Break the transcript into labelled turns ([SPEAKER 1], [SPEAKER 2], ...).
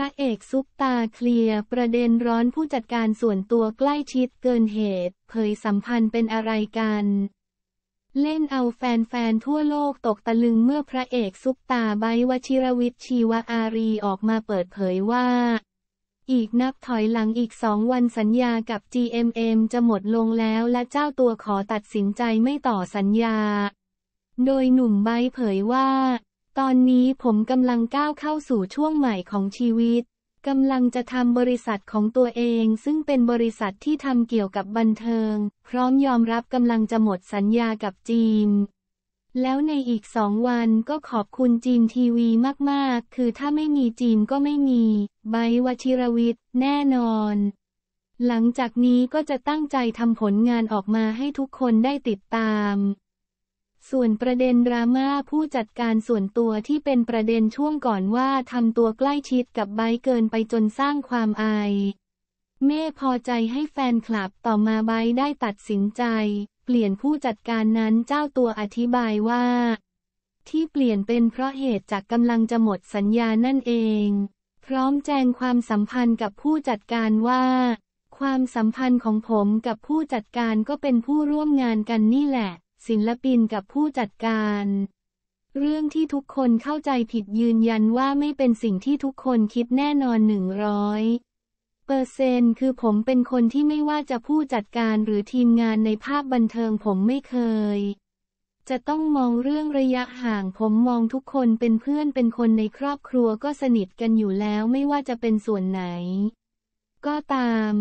[SPEAKER 1] ระเอกซุปตาเคลียร์ประเด็นร้อนผู้จัดการส่วนตัวใกล้ชิดเกินเหตุ เผยสัมพันธ์เป็นอะไรกัน เล่นเอาแฟนๆทั่วโลกตกตะลึงเมื่อพระเอกซุปตาใบวชิรวิทย์ชีวอารีออกมาเปิดเผยว่า อีกนับถอยหลังอีกสองวันสัญญากับ GMM จะหมดลงแล้วและเจ้าตัวขอตัดสินใจไม่ต่อสัญญา โดยหนุ่มใบเผยว่าตอนนี้ผมกำลังก้าวเข้าสู่ช่วงใหม่ของชีวิตกำลังจะทำบริษัทของตัวเอง ซึ่งเป็นบริษัทที่ทำเกี่ยวกับบันเทิง พร้อมยอมรับกำลังจะหมดสัญญากับจีน แล้วในอีกสองวันก็ขอบคุณจีนทีวีมากๆ คือถ้าไม่มีจีนก็ไม่มีใบวชิรวิทย์แน่นอน หลังจากนี้ก็จะตั้งใจทำผลงานออกมาให้ทุกคนได้ติดตามส่วนประเด็นดราม่าผู้จัดการส่วนตัวที่เป็นประเด็นช่วงก่อนว่าทำตัวใกล้ชิดกับไบเกินไปจนสร้างความอาย เม่พอใจให้แฟนคลับต่อมาไบได้ตัดสินใจ เปลี่ยนผู้จัดการนั้นเจ้าตัวอธิบายว่า ที่เปลี่ยนเป็นเพราะเหตุจากกำลังจะหมดสัญญานั่นเอง พร้อมแจงความสัมพันธ์กับผู้จัดการว่า ความสัมพันธ์ของผมกับผู้จัดการก็เป็นผู้ร่วมงานกันนี่แหละศิลปินกับผู้จัดการ เรื่องที่ทุกคนเข้าใจผิดยืนยันว่าไม่เป็นสิ่งที่ทุกคนคิดแน่นอนหนึ่งร้อยเปอร์เซนคือผมเป็นคนที่ไม่ว่าจะผู้จัดการหรือทีมงานในภาพบันเทิงผมไม่เคย จะต้องมองเรื่องระยะห่างผมมองทุกคนเป็นเพื่อนเป็นคนในครอบครัวก็สนิทกันอยู่แล้วไม่ว่าจะเป็นส่วนไหน ก็ตาม